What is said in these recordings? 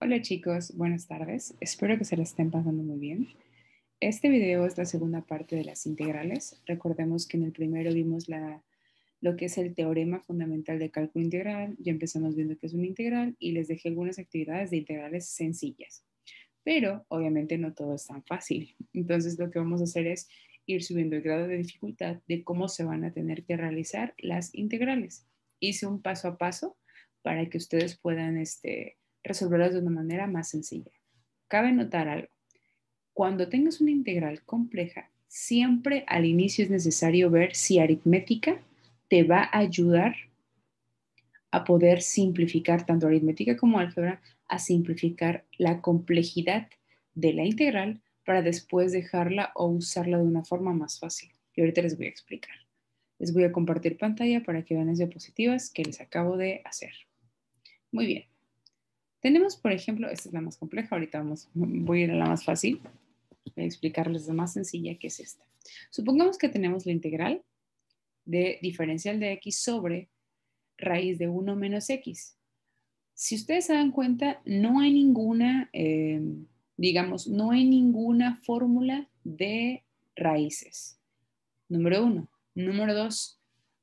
Hola chicos, buenas tardes. Espero que se la estén pasando muy bien. Este video es la segunda parte de las integrales. Recordemos que en el primero vimos la, lo que es el teorema fundamental de cálculo integral. Ya empezamos viendo qué es una integral y les dejé algunas actividades de integrales sencillas. Pero obviamente no todo es tan fácil. Entonces lo que vamos a hacer es ir subiendo el grado de dificultad de cómo se van a tener que realizar las integrales. Hice un paso a paso para que ustedes puedan este, resolverlas de una manera más sencilla. Cabe notar algo. Cuando tengas una integral compleja, siempre al inicio es necesario ver si aritmética te va a ayudar a poder simplificar tanto aritmética como álgebra, a simplificar la complejidad de la integral para después dejarla o usarla de una forma más fácil. Y ahorita les voy a explicar. Les voy a compartir pantalla para que vean las diapositivas que les acabo de hacer. Muy bien. Tenemos, por ejemplo, esta es la más compleja, ahorita vamos, voy a ir a la más fácil, voy a explicarles la más sencilla que es esta. Supongamos que tenemos la integral de diferencial de x sobre raíz de 1 menos x. Si ustedes se dan cuenta, no hay ninguna, em, digamos, no hay ninguna fórmula de raíces. Número uno. Número dos,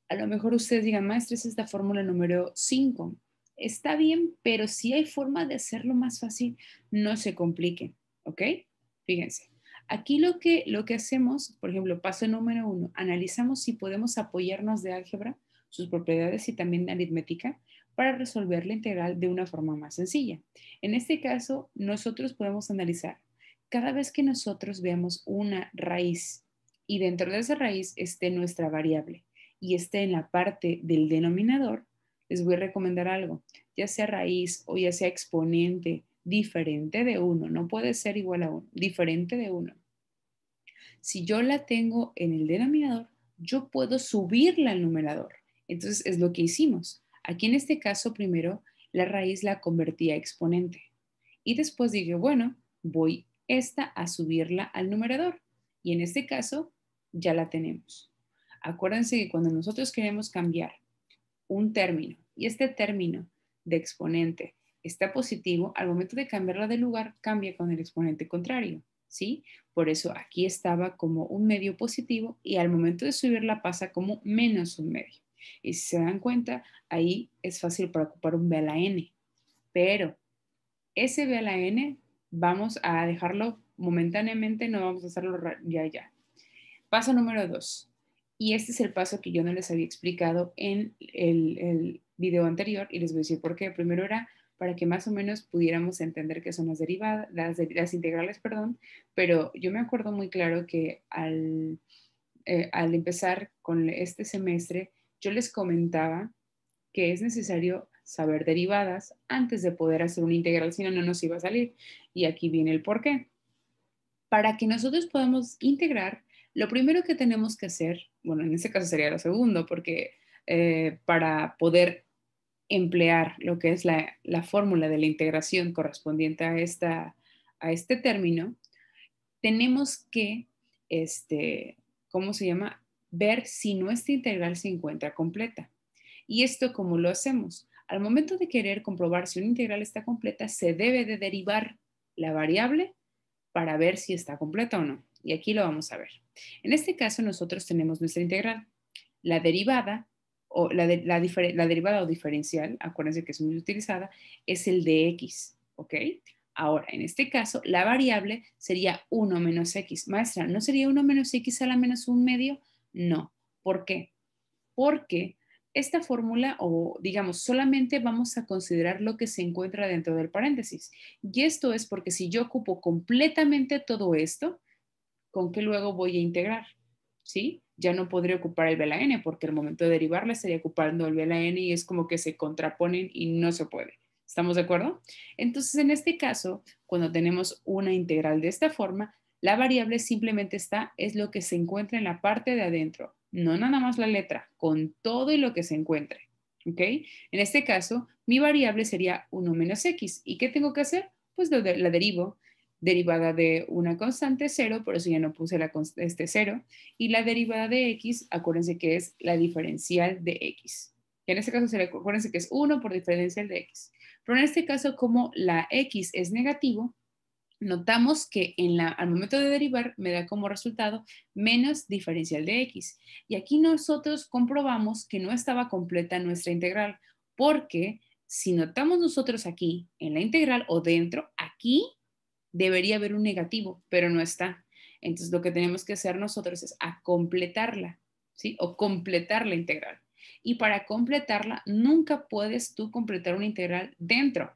a lo mejor ustedes digan, maestres, es esta fórmula número 5 está bien, pero si hay forma de hacerlo más fácil, no se compliquen, ¿ok? Fíjense. Aquí lo que, lo que hacemos, por ejemplo, paso número uno, analizamos si podemos apoyarnos de álgebra, sus propiedades y también de aritmética para resolver la integral de una forma más sencilla. En este caso, nosotros podemos analizar cada vez que nosotros veamos una raíz y dentro de esa raíz esté nuestra variable y esté en la parte del denominador, les voy a recomendar algo, ya sea raíz o ya sea exponente, diferente de uno, no puede ser igual a uno, diferente de uno. Si yo la tengo en el denominador, yo puedo subirla al numerador. Entonces es lo que hicimos. Aquí en este caso, primero, la raíz la convertí a exponente. Y después dije, bueno, voy esta a subirla al numerador. Y en este caso, ya la tenemos. Acuérdense que cuando nosotros queremos cambiar un término y este término de exponente está positivo, al momento de cambiarla de lugar cambia con el exponente contrario, ¿sí? Por eso aquí estaba como un medio positivo y al momento de subirla pasa como menos un medio. Y si se dan cuenta, ahí es fácil para ocupar un B a la N, pero ese B a la N vamos a dejarlo momentáneamente, no vamos a hacerlo ya, ya. Paso número dos, y este es el paso que yo no les había explicado en el, video anterior y les voy a decir por qué. Primero era para que más o menos pudiéramos entender qué son las derivadas, las, integrales, perdón, pero yo me acuerdo muy claro que al, eh, al empezar con este semestre, yo les comentaba que es necesario saber derivadas antes de poder hacer una integral, si no, no nos iba a salir. Y aquí viene el por qué. Para que nosotros podamos integrar, lo primero que tenemos que hacer, bueno, en este caso sería lo segundo, porque eh, para poder emplear lo que es la, fórmula de la integración correspondiente a, esta, a este término, tenemos que, este, ¿cómo se llama? Ver si nuestra integral se encuentra completa. ¿Y esto cómo lo hacemos? Al momento de querer comprobar si una integral está completa, se debe de derivar la variable para ver si está completa o no. Y aquí lo vamos a ver. En este caso nosotros tenemos nuestra integral. La derivada o la, derivada o diferencial, acuérdense que es muy utilizada, es el de x, ¿ok? Ahora, en este caso, la variable sería 1 menos x. Maestra, ¿no sería 1 menos x a la menos un medio? No. ¿Por qué? Porque esta fórmula, o digamos, solamente vamos a considerar lo que se encuentra dentro del paréntesis. Y esto es porque si yo ocupo completamente todo esto, con que luego voy a integrar, ¿sí? Ya no podría ocupar el n, porque el momento de derivarla estaría ocupando el n y es como que se contraponen y no se puede. ¿Estamos de acuerdo? Entonces, en este caso, cuando tenemos una integral de esta forma, la variable simplemente está, es lo que se encuentra en la parte de adentro, no nada más la letra, con todo y lo que se encuentre. ¿Ok? En este caso, mi variable sería 1 menos x. ¿Y qué tengo que hacer? Pues la derivo derivada de una constante 0, por eso ya no puse la este cero, y la derivada de x, acuérdense que es la diferencial de x. en este caso, se acuérdense que es 1 por diferencial de x. Pero en este caso, como la x es negativo, notamos que en al momento de derivar me da como resultado menos diferencial de x. Y aquí nosotros comprobamos que no estaba completa nuestra integral, porque si notamos nosotros aquí en la integral o dentro, aquí debería haber un negativo, pero no está. Entonces lo que tenemos que hacer nosotros es a completarla, ¿sí? O completar la integral. Y para completarla, nunca puedes tú completar una integral dentro.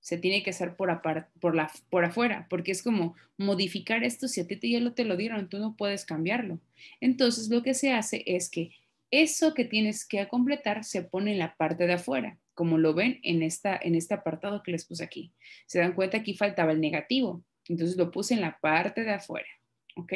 Se tiene que hacer por, por, la, por afuera, porque es como modificar esto, si a ti te, ya lo, te lo dieron, tú no puedes cambiarlo. Entonces lo que se hace es que eso que tienes que completar se pone en la parte de afuera como lo ven en, esta, en este apartado que les puse aquí. Se dan cuenta aquí faltaba el negativo, entonces lo puse en la parte de afuera. ¿ok?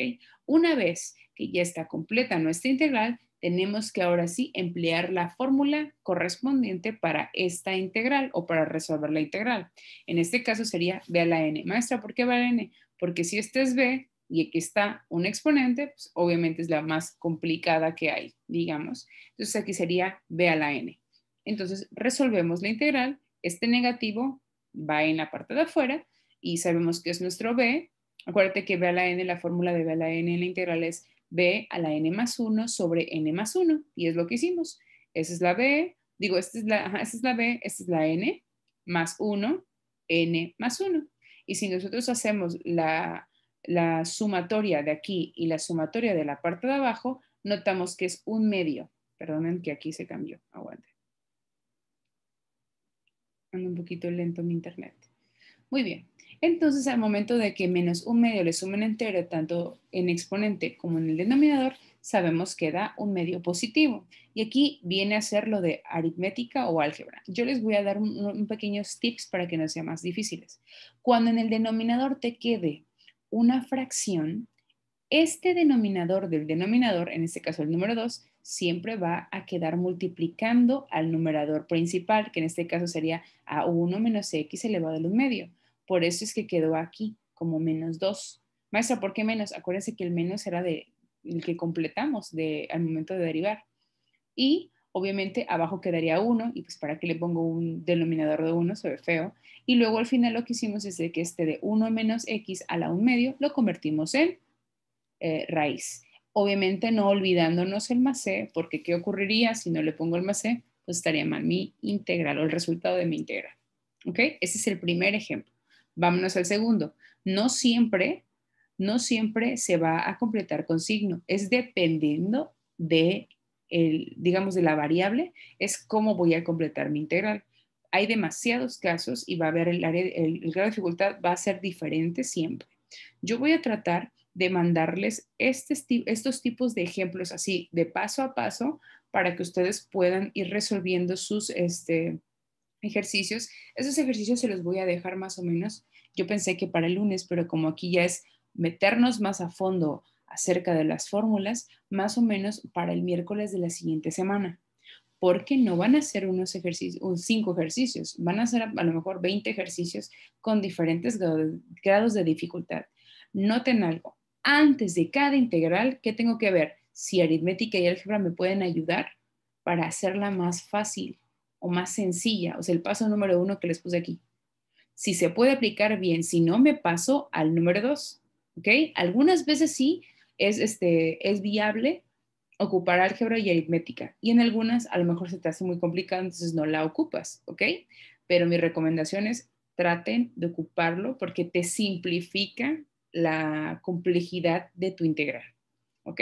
Una vez que ya está completa nuestra integral, tenemos que ahora sí emplear la fórmula correspondiente para esta integral o para resolver la integral. En este caso sería B a la n. Maestra, ¿por qué B a la n? Porque si este es B y aquí está un exponente, pues obviamente es la más complicada que hay, digamos. Entonces aquí sería B a la n. Entonces resolvemos la integral, este negativo va en la parte de afuera y sabemos que es nuestro b. Acuérdate que b a la n, la fórmula de b a la n en la integral es b a la n más 1 sobre n más 1 y es lo que hicimos. Esa es la b, digo, esta es la, es la b, esta es la n más 1, n más 1. Y si nosotros hacemos la, la sumatoria de aquí y la sumatoria de la parte de abajo, notamos que es un medio. Perdonen que aquí se cambió, aguante. Ando un poquito lento mi internet. Muy bien. Entonces, al momento de que menos un medio le sumen entero, tanto en exponente como en el denominador, sabemos que da un medio positivo. Y aquí viene a ser lo de aritmética o álgebra. Yo les voy a dar un, pequeños tips para que no sean más difíciles. Cuando en el denominador te quede una fracción, este denominador del denominador, en este caso el número 2, siempre va a quedar multiplicando al numerador principal, que en este caso sería a 1 menos x elevado a un medio. Por eso es que quedó aquí como menos 2. Maestra, ¿por qué menos? Acuérdense que el menos era el que completamos al momento de derivar. Y obviamente abajo quedaría 1, y pues para que le pongo un denominador de 1, se ve feo. Y luego al final lo que hicimos es que este de 1 menos x a la 1 medio lo convertimos en eh, raíz obviamente no olvidándonos el macé, porque ¿qué ocurriría si no le pongo el macé? Pues estaría mal mi integral o el resultado de mi integral. ¿Ok? Ese es el primer ejemplo. Vámonos al segundo. No siempre, no siempre se va a completar con signo. Es dependiendo de, el, digamos, de la variable, es cómo voy a completar mi integral. Hay demasiados casos y va a haber el, área, el grado de dificultad va a ser diferente siempre. Yo voy a tratar de mandarles este estos tipos de ejemplos así, de paso a paso, para que ustedes puedan ir resolviendo sus este, ejercicios. Esos ejercicios se los voy a dejar más o menos. Yo pensé que para el lunes, pero como aquí ya es meternos más a fondo acerca de las fórmulas, más o menos para el miércoles de la siguiente semana. Porque no van a ser unos ejercicios, un cinco ejercicios, van a ser a, a lo mejor 20 ejercicios con diferentes grados de dificultad. Noten algo, antes de cada integral, ¿qué tengo que ver? Si aritmética y álgebra me pueden ayudar para hacerla más fácil o más sencilla, o sea, el paso número uno que les puse aquí. Si se puede aplicar bien, si no, me paso al número dos, ¿ok? Algunas veces sí es, este, viable ocupar álgebra y aritmética, y en algunas a lo mejor se te hace muy complicado, entonces no la ocupas, ¿ok? Pero mi recomendación es traten de ocuparlo porque te simplifica la complejidad de tu integral. ¿Ok?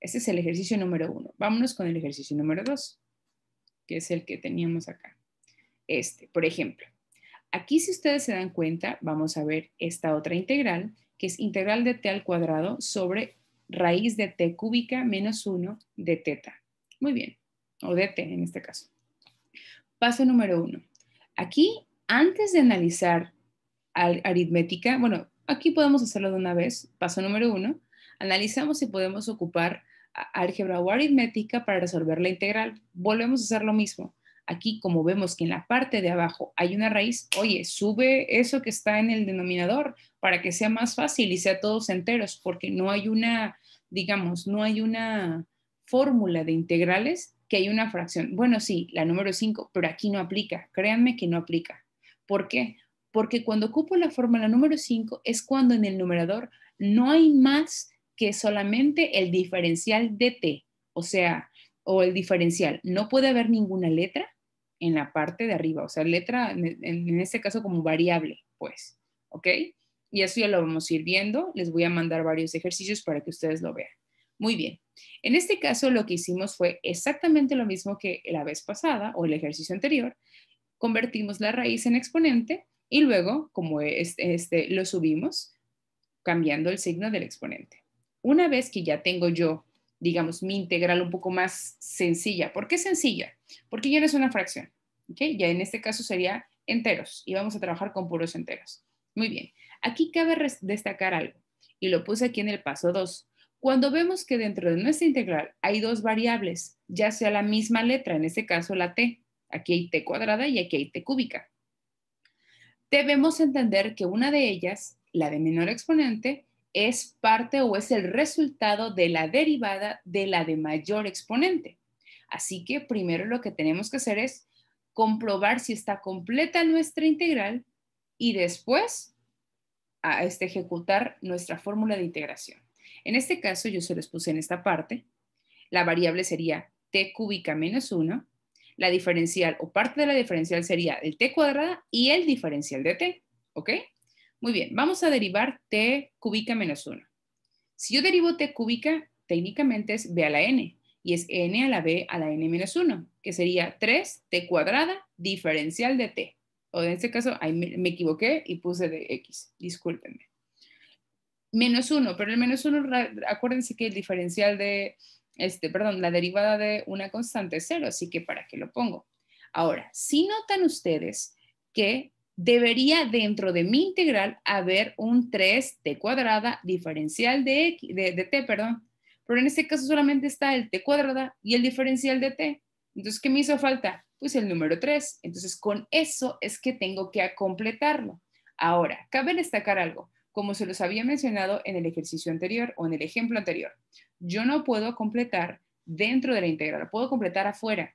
Ese es el ejercicio número uno. Vámonos con el ejercicio número dos, que es el que teníamos acá. Este, por ejemplo, aquí si ustedes se dan cuenta, vamos a ver esta otra integral, que es integral de t al cuadrado sobre raíz de t cúbica menos 1 de teta. Muy bien, o de t en este caso. Paso número uno. Aquí, antes de analizar aritmética, bueno, Aquí podemos hacerlo de una vez. Paso número uno, analizamos si podemos ocupar álgebra o aritmética para resolver la integral. Volvemos a hacer lo mismo. Aquí, como vemos que en la parte de abajo hay una raíz, oye, sube eso que está en el denominador para que sea más fácil y sea todos enteros, porque no hay una, digamos, no hay una fórmula de integrales que hay una fracción. Bueno, sí, la número 5, pero aquí no aplica. Créanme que no aplica. ¿Por qué? porque cuando ocupo la fórmula número 5 es cuando en el numerador no hay más que solamente el diferencial de t, o sea, o el diferencial. No puede haber ninguna letra en la parte de arriba, o sea, letra en, en este caso como variable, pues, ¿ok? Y eso ya lo vamos a ir viendo. Les voy a mandar varios ejercicios para que ustedes lo vean. Muy bien. En este caso lo que hicimos fue exactamente lo mismo que la vez pasada o el ejercicio anterior. Convertimos la raíz en exponente y luego, como este, lo subimos, cambiando el signo del exponente. Una vez que ya tengo yo, digamos, mi integral un poco más sencilla. ¿Por qué sencilla? Porque ya no es una fracción. ¿okay? Ya en este caso sería enteros y vamos a trabajar con puros enteros. Muy bien. Aquí cabe destacar algo y lo puse aquí en el paso 2. Cuando vemos que dentro de nuestra integral hay dos variables, ya sea la misma letra, en este caso la t, aquí hay t cuadrada y aquí hay t cúbica debemos entender que una de ellas, la de menor exponente, es parte o es el resultado de la derivada de la de mayor exponente. Así que primero lo que tenemos que hacer es comprobar si está completa nuestra integral y después a este, ejecutar nuestra fórmula de integración. En este caso, yo se los puse en esta parte. La variable sería t cúbica menos 1 la diferencial o parte de la diferencial sería el t cuadrada y el diferencial de t, ¿ok? Muy bien, vamos a derivar t cúbica menos 1. Si yo derivo t cúbica, técnicamente es b a la n, y es n a la b a la n menos 1, que sería 3t cuadrada diferencial de t. O en este caso, ahí me equivoqué y puse de x, discúlpenme menos 1, pero el menos 1, acuérdense que el diferencial de, este, perdón, la derivada de una constante es cero, así que ¿para qué lo pongo? Ahora, si notan ustedes que debería dentro de mi integral haber un 3t cuadrada diferencial de, x, de, t, perdón, pero en este caso solamente está el t cuadrada y el diferencial de t. Entonces, ¿qué me hizo falta? Pues el número 3. Entonces, con eso es que tengo que completarlo. Ahora, cabe destacar algo, como se los había mencionado en el ejercicio anterior o en el ejemplo anterior yo no puedo completar dentro de la integral, puedo completar afuera.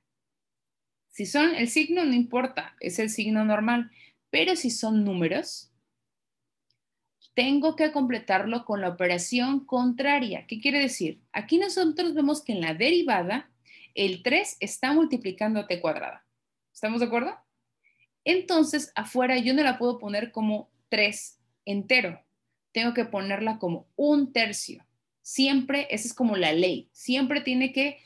Si son el signo, no importa, es el signo normal, pero si son números, tengo que completarlo con la operación contraria. ¿Qué quiere decir? Aquí nosotros vemos que en la derivada, el 3 está multiplicando t cuadrada. ¿Estamos de acuerdo? Entonces, afuera yo no la puedo poner como 3 entero. Tengo que ponerla como un tercio. Siempre, esa es como la ley, siempre tiene que,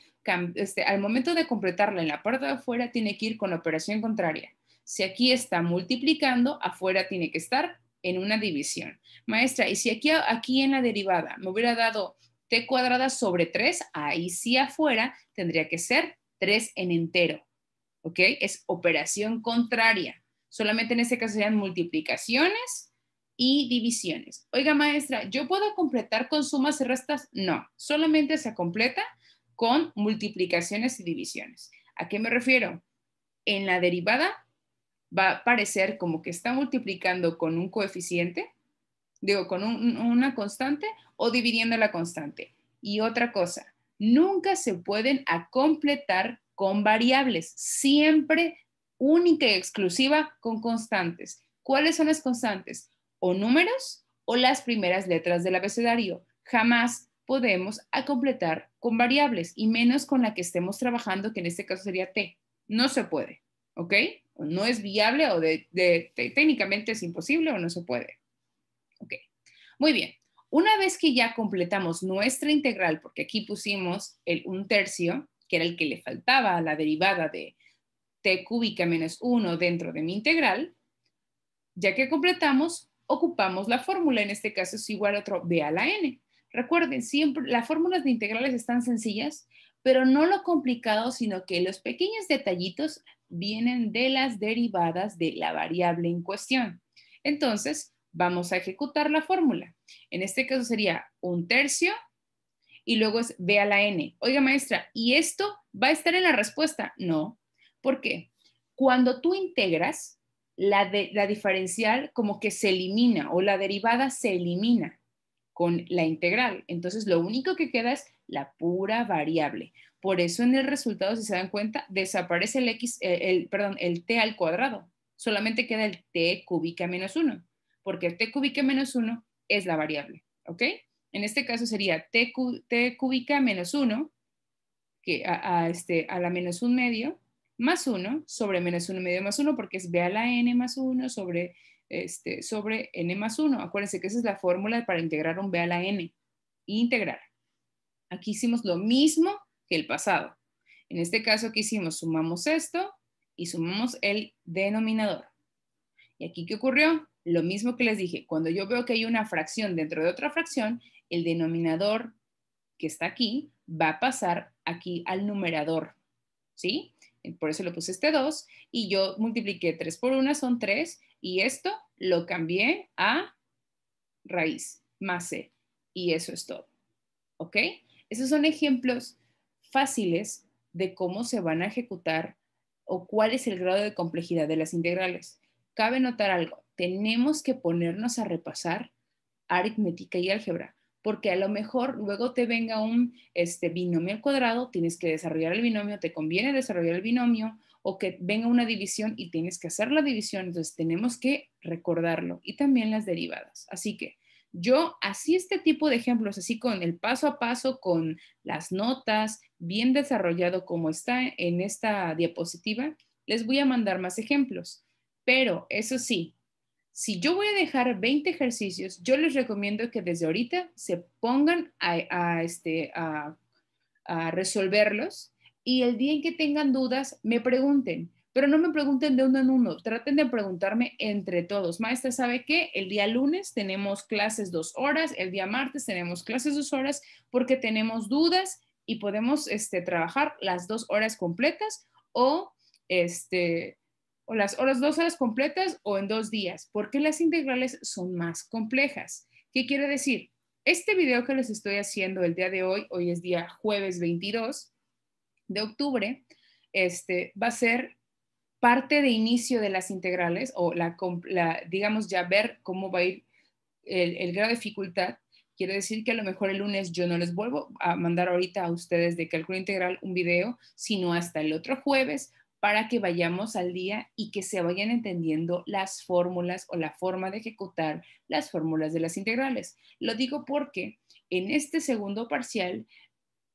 este, al momento de completarla en la parte de afuera, tiene que ir con la operación contraria. Si aquí está multiplicando, afuera tiene que estar en una división. Maestra, y si aquí, aquí en la derivada me hubiera dado t cuadrada sobre 3, ahí sí afuera tendría que ser 3 en entero. ¿Ok? Es operación contraria. Solamente en este caso serían multiplicaciones y divisiones. Oiga, maestra, ¿yo puedo completar con sumas y restas? No, solamente se completa con multiplicaciones y divisiones. ¿A qué me refiero? En la derivada va a parecer como que está multiplicando con un coeficiente, digo, con una constante o dividiendo la constante. Y otra cosa, nunca se pueden completar con variables, siempre única y exclusiva con constantes. ¿Cuáles son las constantes? o números o las primeras letras del abecedario. Jamás podemos completar con variables y menos con la que estemos trabajando, que en este caso sería T. No se puede, ¿ok? no es viable o de, técnicamente es imposible o no se puede. Ok, muy bien. Una vez que ya completamos nuestra integral, porque aquí pusimos el un tercio, que era el que le faltaba a la derivada de t cúbica menos 1 dentro de mi integral, ya que completamos, ocupamos la fórmula, en este caso es igual a otro b a la n. Recuerden, siempre las fórmulas de integrales están sencillas, pero no lo complicado, sino que los pequeños detallitos vienen de las derivadas de la variable en cuestión. Entonces, vamos a ejecutar la fórmula. En este caso sería un tercio y luego es b a la n. Oiga, maestra, ¿y esto va a estar en la respuesta? No. ¿Por qué? Cuando tú integras, la, de, la diferencial como que se elimina o la derivada se elimina con la integral. Entonces lo único que queda es la pura variable. Por eso en el resultado, si se dan cuenta, desaparece el x, eh, el, perdón, el t al cuadrado. Solamente queda el t cúbica menos 1, porque el t cúbica menos 1 es la variable, ¿ok? En este caso sería t, cúbica menos 1, que a, a, este, a la menos un medio, más 1 sobre menos 1 medio más 1 porque es B a la n más 1 sobre, este, sobre n más 1. Acuérdense que esa es la fórmula para integrar un B a la n. Integrar. Aquí hicimos lo mismo que el pasado. En este caso que hicimos, sumamos esto y sumamos el denominador. ¿Y aquí qué ocurrió? Lo mismo que les dije, cuando yo veo que hay una fracción dentro de otra fracción, el denominador que está aquí va a pasar aquí al numerador, ¿sí? Eh, por eso lo puse este 2, y yo multipliqué 3 por 1, son 3, y esto lo cambié a raíz más c, y eso es todo. ¿Ok? Esos son ejemplos fáciles de cómo se van a ejecutar o cuál es el grado de complejidad de las integrales. Cabe notar algo, tenemos que ponernos a repasar aritmética y álgebra porque a lo mejor luego te venga un este, binomio al cuadrado, tienes que desarrollar el binomio, te conviene desarrollar el binomio, o que venga una división y tienes que hacer la división, entonces tenemos que recordarlo y también las derivadas. Así que yo así este tipo de ejemplos, así con el paso a paso, con las notas, bien desarrollado como está en esta diapositiva, les voy a mandar más ejemplos. Pero eso sí, si yo voy a dejar 20 ejercicios, yo les recomiendo que desde ahorita se pongan este, a, resolverlos y el día en que tengan dudas, me pregunten pero no me pregunten de uno en uno, traten de preguntarme entre todos. Maestra, ¿sabe que El día lunes tenemos clases dos horas, el día martes tenemos clases dos horas porque tenemos dudas y podemos este, trabajar las dos horas completas o este, o las horas dos horas completas o en dos días, porque las integrales son más complejas. ¿Qué quiere decir? Este video que les estoy haciendo el día de hoy, hoy es día jueves 22 de octubre, este, va a ser parte de inicio de las integrales o la, digamos ya ver cómo va a ir el, el grado de dificultad Quiere decir que a lo mejor el lunes yo no les vuelvo a mandar ahorita a ustedes de cálculo integral un video, sino hasta el otro jueves para que vayamos al día y que se vayan entendiendo las fórmulas o la forma de ejecutar las fórmulas de las integrales. Lo digo porque en este segundo parcial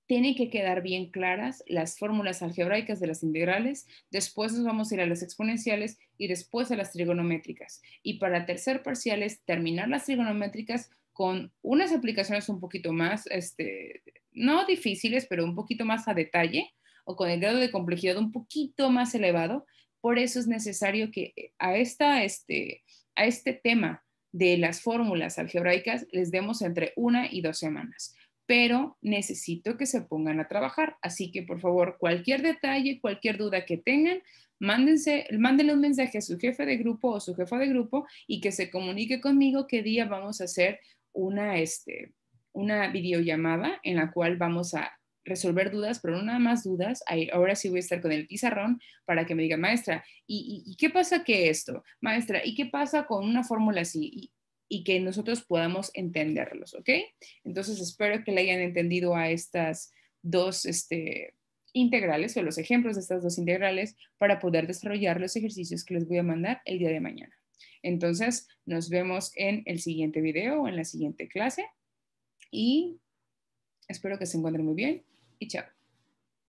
tienen que quedar bien claras las fórmulas algebraicas de las integrales, después nos vamos a ir a las exponenciales y después a las trigonométricas. Y para tercer parcial es terminar las trigonométricas con unas aplicaciones un poquito más, este, no difíciles, pero un poquito más a detalle, o con el grado de complejidad un poquito más elevado. Por eso es necesario que a, esta, este, a este tema de las fórmulas algebraicas les demos entre una y dos semanas, pero necesito que se pongan a trabajar. Así que, por favor, cualquier detalle, cualquier duda que tengan, mándense, mándenle un mensaje a su jefe de grupo o su jefa de grupo y que se comunique conmigo qué día vamos a hacer una, este, una videollamada en la cual vamos a resolver dudas, pero no nada más dudas. Ahora sí voy a estar con el pizarrón para que me diga, maestra, ¿y, qué pasa que esto? Maestra, ¿y qué pasa con una fórmula así? Y, que nosotros podamos entenderlos, ¿ok? Entonces espero que le hayan entendido a estas dos este, integrales o los ejemplos de estas dos integrales para poder desarrollar los ejercicios que les voy a mandar el día de mañana. Entonces, nos vemos en el siguiente video o en la siguiente clase y espero que se encuentren muy bien. Питер.